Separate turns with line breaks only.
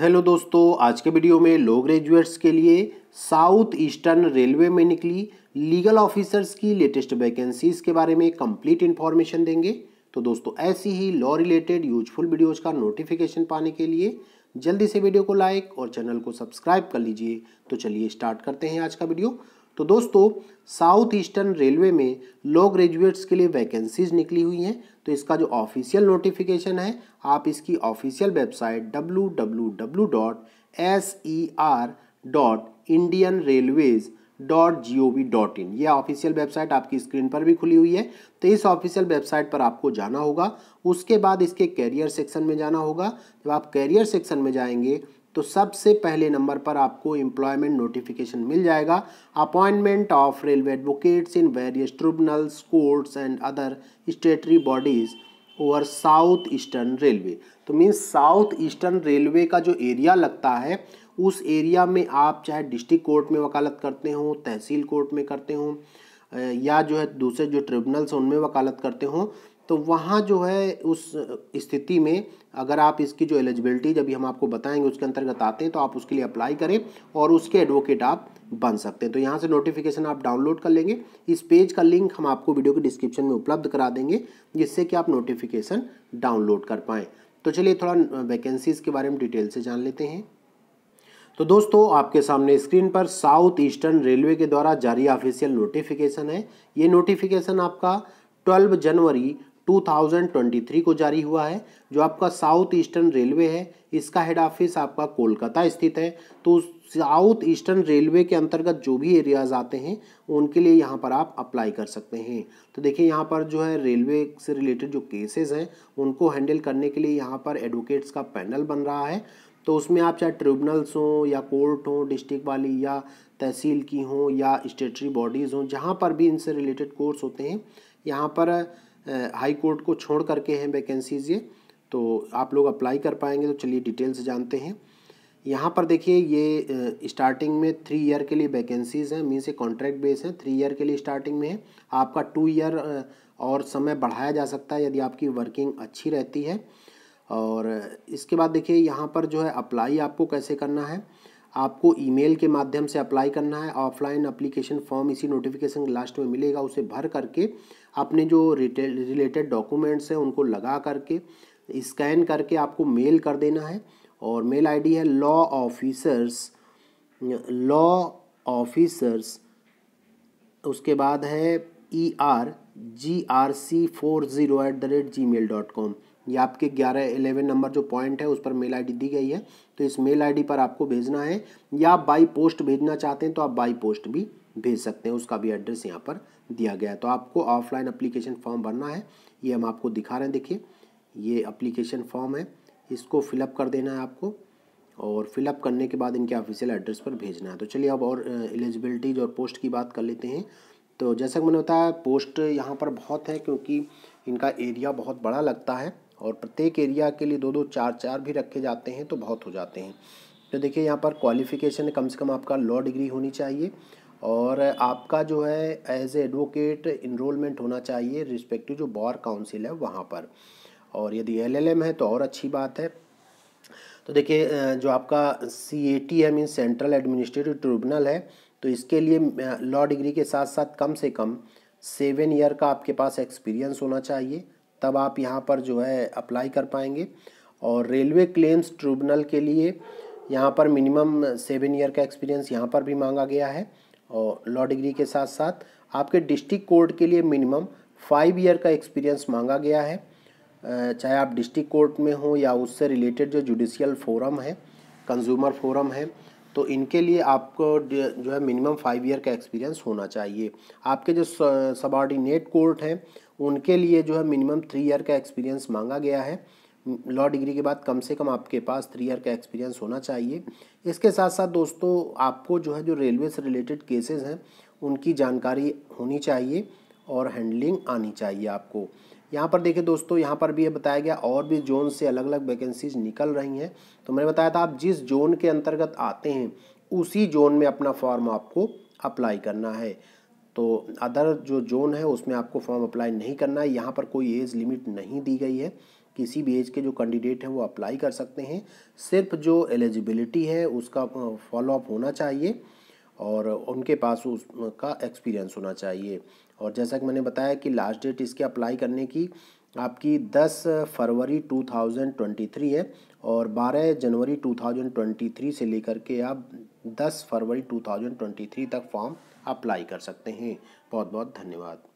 hello दोस्तों आज के वीडियो में लो ग्रेजुएट्स के लिए साउथ ईस्टर्न रेलवे में निकली लीगल ऑफिसर्स की लेटेस्ट वैकेंसीज के बारे में कंप्लीट इन्फॉर्मेशन देंगे तो दोस्तों ऐसी ही लॉ रिलेटेड यूजफुल वीडियोस का नोटिफिकेशन पाने के लिए जल्दी से वीडियो को लाइक और चैनल को सब्सक्राइब कर लीजिए तो चलिए स्टार्ट करते हैं आज का वीडियो तो दोस्तों साउथ ईस्टर्न रेलवे में लो ग्रेजुएट्स के लिए वैकेंसीज निकली हुई हैं तो इसका जो ऑफिशियल नोटिफिकेशन है आप इसकी official website W W W dot S E R dot Indian Railways dot G O V dot in ये ऑफिशियल वेबसाइट आपकी स्क्रीन पर भी खुली हुई है तो इस ऑफिशियल वेबसाइट पर आपको जाना होगा उसके बाद इसके कैरियर सेक्शन में जाना होगा जब आप कैरियर सेक्शन में जाएंगे तो सबसे पहले नंबर पर आपको एम्प्लॉयमेंट नोटिफिकेशन मिल जाएगा appointment of railway advocates in various tribunals courts and other statutory bodies over South Eastern Railway तो मीन्स साउथ ईस्टर्न रेलवे का जो एरिया लगता है उस एरिया में आप चाहे डिस्ट्रिक्ट कोर्ट में वकालत करते हों तहसील कोर्ट में करते हों या जो है दूसरे जो ट्रिब्यूनल्स उनमें वकालत करते हों तो वहाँ जो है उस स्थिति में अगर आप इसकी जो एलिजिबिलिटी जब हम आपको बताएंगे उसके अंतर्गत आते हैं तो आप उसके लिए अप्लाई करें और उसके एडवोकेट आप बन सकते हैं तो यहाँ से नोटिफिकेशन आप डाउनलोड कर लेंगे इस पेज का लिंक हम आपको वीडियो के डिस्क्रिप्शन में उपलब्ध करा देंगे जिससे कि आप नोटिफिकेशन डाउनलोड कर पाएँ तो चलिए थोड़ा वैकेंसीज़ के बारे में डिटेल से जान लेते हैं तो दोस्तों आपके सामने स्क्रीन पर साउथ ईस्टर्न रेलवे के द्वारा जारी ऑफिशियल नोटिफिकेशन है ये नोटिफिकेशन आपका 12 जनवरी 2023 को जारी हुआ है जो आपका साउथ ईस्टर्न रेलवे है इसका हेड ऑफिस आपका कोलकाता स्थित है तो साउथ ईस्टर्न रेलवे के अंतर्गत जो भी एरियाज आते हैं उनके लिए यहाँ पर आप अप्लाई कर सकते हैं तो देखिए यहाँ पर जो है रेलवे से रिलेटेड जो केसेस हैं उनको हैंडल करने के लिए यहाँ पर एडवोकेट्स का पैनल बन रहा है तो उसमें आप चाहे ट्रिब्यूनल्स हों या कोर्ट हों डिस्ट्रिक्ट वाली या तहसील की हों या स्टेटरी बॉडीज़ हों जहाँ पर भी इनसे रिलेटेड कोर्स होते हैं यहाँ पर हाई कोर्ट को छोड़ करके हैं वैकेंसीज़ ये तो आप लोग अप्लाई कर पाएंगे तो चलिए डिटेल्स जानते हैं यहाँ पर देखिए ये स्टार्टिंग में थ्री ईयर के लिए वैकेंसीज़ हैं मीन्स ये कॉन्ट्रैक्ट बेस हैं थ्री ईयर के लिए स्टार्टिंग में है आपका टू ईयर और समय बढ़ाया जा सकता है यदि आपकी वर्किंग अच्छी रहती है और इसके बाद देखिए यहाँ पर जो है अप्लाई आपको कैसे करना है आपको ईमेल के माध्यम से अप्लाई करना है ऑफलाइन अप्लीकेशन फॉर्म इसी नोटिफिकेशन लास्ट में मिलेगा उसे भर करके अपने जो रिलेटेड डॉक्यूमेंट्स हैं उनको लगा करके स्कैन करके आपको मेल कर देना है और मेल आईडी है लॉ ऑफिसर्स लॉ ऑफिसर्स उसके बाद है E R G R C four zero at the rate Gmail dot com ये आपके ग्यारह एलेवन नंबर जो पॉइंट है उस पर मेल आईडी दी गई है तो इस मेल आईडी पर आपको भेजना है या आप बाई पोस्ट भेजना चाहते हैं तो आप बाई पोस्ट भी भेज सकते हैं उसका भी एड्रेस यहाँ पर दिया गया है तो आपको ऑफलाइन अप्लीकेशन फॉर्म भरना है ये हम आपको दिखा रहे हैं देखिए ये अप्लीकेशन फॉर्म है इसको फिलअप कर देना है आपको और फिलअप करने के बाद इनके ऑफिशियल एड्रेस पर भेजना है तो चलिए अब और एलिजिबिलिटीज और पोस्ट की बात कर लेते हैं तो जैसा कि मैंने बताया पोस्ट यहाँ पर बहुत है क्योंकि इनका एरिया बहुत बड़ा लगता है और प्रत्येक एरिया के लिए दो दो चार चार भी रखे जाते हैं तो बहुत हो जाते हैं तो देखिए यहाँ पर क्वालिफिकेशन कम से कम आपका लॉ डिग्री होनी चाहिए और आपका जो है एज एडवोकेट इनरोलमेंट होना चाहिए रिस्पेक्टिव जो बार काउंसिल है वहाँ पर और यदि एलएलएम है तो और अच्छी बात है तो देखिए जो आपका सी ए टी है मीन सेंट्रल एडमिनिस्ट्रेटिव ट्रिब्यूनल है तो इसके लिए लॉ डिग्री के साथ साथ कम से कम सेवन ईयर का आपके पास एक्सपीरियंस होना चाहिए तब आप यहाँ पर जो है अप्लाई कर पाएंगे और रेलवे क्लेम्स ट्रिब्यूनल के लिए यहाँ पर मिनिमम सेवन ईयर का एक्सपीरियंस यहाँ पर भी मांगा गया है और लॉ डिग्री के साथ साथ आपके डिस्ट्रिक्ट कोर्ट के लिए मिनिमम फाइव ईयर का एक्सपीरियंस मांगा गया है चाहे आप डिस्ट्रिक्ट कोर्ट में हो या उससे रिलेटेड जो जुडिशियल फोरम है कंज्यूमर फोरम है तो इनके लिए आपको जो है मिनिमम फाइव ईयर का एक्सपीरियंस होना चाहिए आपके जो सबॉर्डिनेट कोर्ट हैं उनके लिए जो है मिनिमम थ्री ईयर का एक्सपीरियंस मांगा गया है लॉ डिग्री के बाद कम से कम आपके पास थ्री ईयर का एक्सपीरियंस होना चाहिए इसके साथ साथ दोस्तों आपको जो है जो रेलवे से रिलेटेड केसेस हैं उनकी जानकारी होनी चाहिए और हैंडलिंग आनी चाहिए आपको यहाँ पर देखिए दोस्तों यहाँ पर भी ये बताया गया और भी जोन से अलग अलग वैकेंसीज निकल रही हैं तो मैंने बताया था आप जिस जोन के अंतर्गत आते हैं उसी जोन में अपना फॉर्म आपको अप्लाई करना है तो अदर जो जोन है उसमें आपको फॉर्म अप्लाई नहीं करना है यहाँ पर कोई एज लिमिट नहीं दी गई है किसी भी एज के जो कैंडिडेट हैं वो अप्लाई कर सकते हैं सिर्फ जो एलिजिबिलिटी है उसका फॉलोअप होना चाहिए और उनके पास उसका एक्सपीरियंस होना चाहिए और जैसा कि मैंने बताया कि लास्ट डेट इसके अप्लाई करने की आपकी 10 फरवरी 2023 है और 12 जनवरी 2023 से लेकर के आप 10 फरवरी 2023 तक फॉर्म अप्लाई कर सकते हैं बहुत बहुत धन्यवाद